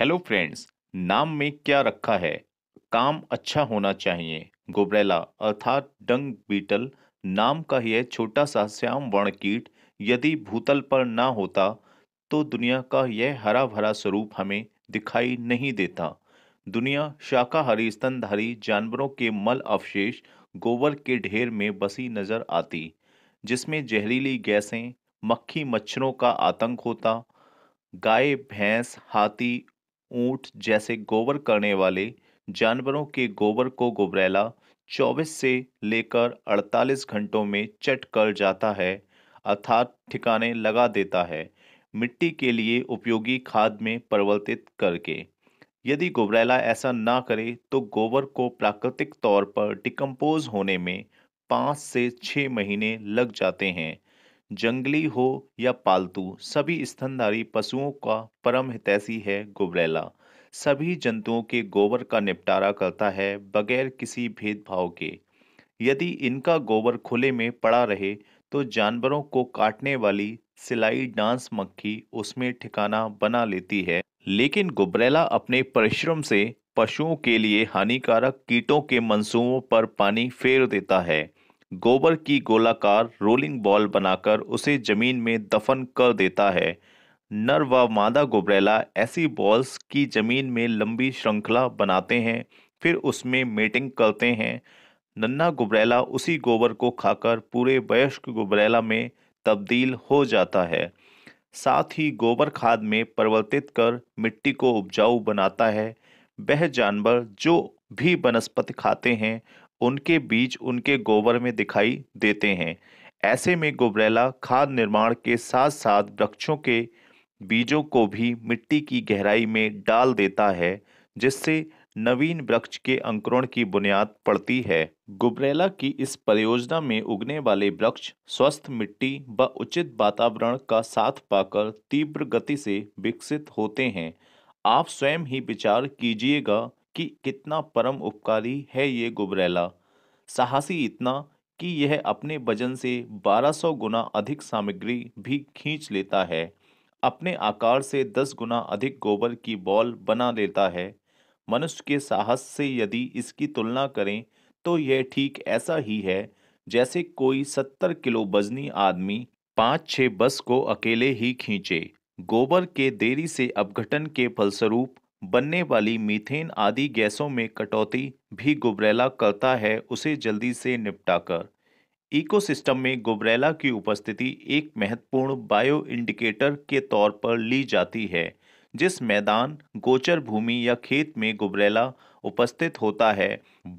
hello friends नाम में क्या रखा है काम अच्छा होना चाहिए गोब्रेला अर्थात डंग बीटल नाम का यह छोटा सा श्याम वर्ण कीट यदि भूतल पर ना होता तो दुनिया का यह हरा भरा स्वरूप हमें दिखाई नहीं देता दुनिया शाकाहारी स्तनधारी जानवरों के मल अवशेष गोबर के ढेर में बसी नजर आती जिसमें जहरीली गैसें मक्खी मच्छरों का आतंक होता गाय भैंस हाथी ऊंट जैसे गोबर करने वाले जानवरों के गोबर को गोबरेला 24 से लेकर 48 घंटों में चट कर जाता है अर्थात ठिकाने लगा देता है मिट्टी के लिए उपयोगी खाद में परिवर्तित करके यदि गोबरेला ऐसा ना करे तो गोबर को प्राकृतिक तौर पर डिकम्पोज होने में पाँच से छः महीने लग जाते हैं जंगली हो या पालतू सभी स्तनधारी पशुओं का परम हितैषी है गुबरेला सभी जंतुओं के गोबर का निपटारा करता है बगैर किसी भेदभाव के यदि इनका गोबर खुले में पड़ा रहे तो जानवरों को काटने वाली सिलाई डांस मक्खी उसमें ठिकाना बना लेती है लेकिन गुबरेला अपने परिश्रम से पशुओं के लिए हानिकारक कीटों के मंसूबों पर पानी फेर देता है गोबर की गोलाकार रोलिंग बॉल बनाकर उसे जमीन में दफन कर देता है नर व मादा गोबरेला ऐसी बॉल्स की जमीन में लंबी श्रृंखला बनाते हैं फिर उसमें मेटिंग करते हैं नन्ना गुबरेला उसी गोबर को खाकर पूरे वयस्क गुबरेला में तब्दील हो जाता है साथ ही गोबर खाद में परिवर्तित कर मिट्टी को उपजाऊ बनाता है वह जानवर जो भी वनस्पति खाते हैं उनके बीज उनके गोबर में दिखाई देते हैं ऐसे में गोबरेला खाद निर्माण के साथ साथ वृक्षों के बीजों को भी मिट्टी की गहराई में डाल देता है जिससे नवीन वृक्ष के अंकुरण की बुनियाद पड़ती है गुबरेला की इस परियोजना में उगने वाले वृक्ष स्वस्थ मिट्टी व बा उचित वातावरण का साथ पाकर तीव्र गति से विकसित होते हैं आप स्वयं ही विचार कीजिएगा कि कितना परम उपकारी है ये गुबरेला साहसी इतना कि यह अपने वजन से 1200 गुना अधिक सामग्री भी खींच लेता है अपने आकार से 10 गुना अधिक गोबर की बॉल बना लेता है मनुष्य के साहस से यदि इसकी तुलना करें तो यह ठीक ऐसा ही है जैसे कोई 70 किलो वजनी आदमी पाँच छः बस को अकेले ही खींचे गोबर के देरी से अपघटन के फलस्वरूप बनने वाली मीथेन आदि गैसों में कटौती भी गुबरेला करता है उसे जल्दी से निपटाकर इकोसिस्टम में गुबरेला की उपस्थिति एक महत्वपूर्ण बायो इंडिकेटर के तौर पर ली जाती है जिस मैदान गोचर भूमि या खेत में गुबरेला उपस्थित होता है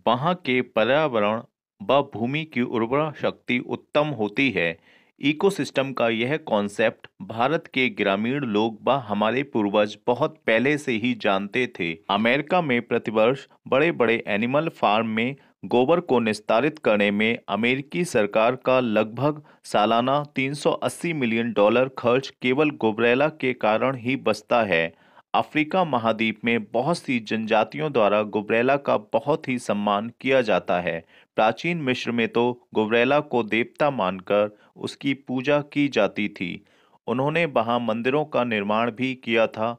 वहाँ के पर्यावरण व भूमि की उर्वरा शक्ति उत्तम होती है इकोसिस्टम का यह कॉन्सेप्ट भारत के ग्रामीण लोग व हमारे पूर्वज बहुत पहले से ही जानते थे अमेरिका में प्रतिवर्ष बड़े बड़े एनिमल फार्म में गोबर को निस्तारित करने में अमेरिकी सरकार का लगभग सालाना 380 मिलियन डॉलर खर्च केवल गोबरेला के कारण ही बचता है अफ्रीका महाद्वीप में बहुत सी जनजातियों द्वारा गुबरेला का बहुत ही सम्मान किया जाता है प्राचीन मिश्र में तो गुबरेला को देवता मानकर उसकी पूजा की जाती थी उन्होंने वहाँ मंदिरों का निर्माण भी किया था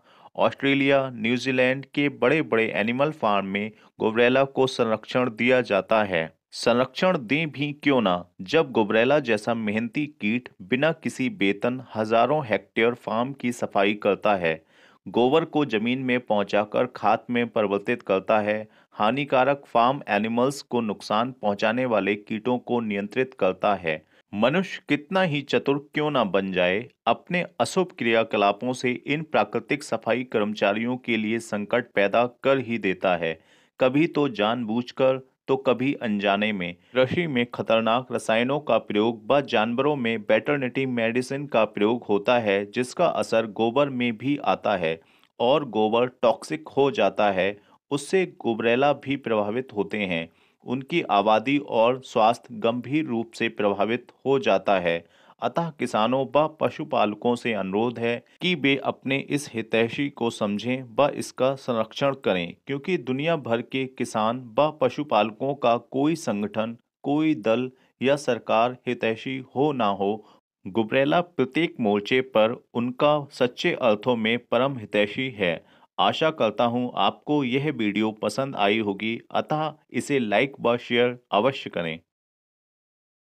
ऑस्ट्रेलिया न्यूजीलैंड के बड़े बड़े एनिमल फार्म में गुबरेला को संरक्षण दिया जाता है संरक्षण दें भी क्यों ना जब गुबरेला जैसा मेहनती कीट बिना किसी वेतन हजारों हेक्टेयर फार्म की सफाई करता है गोबर को जमीन में पहुंचाकर खाद में परिवर्तित करता है हानिकारक फार्म एनिमल्स को नुकसान पहुंचाने वाले कीटों को नियंत्रित करता है मनुष्य कितना ही चतुर क्यों ना बन जाए अपने अशुभ क्रियाकलापों से इन प्राकृतिक सफाई कर्मचारियों के लिए संकट पैदा कर ही देता है कभी तो जानबूझकर तो कभी अनजाने में कृषि में खतरनाक रसायनों का प्रयोग व जानवरों में बेटरनेटी मेडिसिन का प्रयोग होता है जिसका असर गोबर में भी आता है और गोबर टॉक्सिक हो जाता है उससे गुबरेला भी प्रभावित होते हैं उनकी आबादी और स्वास्थ्य गंभीर रूप से प्रभावित हो जाता है अतः किसानों व पशुपालकों से अनुरोध है कि वे अपने इस हितैषी को समझें व इसका संरक्षण करें क्योंकि दुनिया भर के किसान व पशुपालकों का कोई संगठन कोई दल या सरकार हितैषी हो ना हो गुबरेला प्रत्येक मोर्चे पर उनका सच्चे अर्थों में परम हितैषी है आशा करता हूँ आपको यह वीडियो पसंद आई होगी अतः इसे लाइक व शेयर अवश्य करें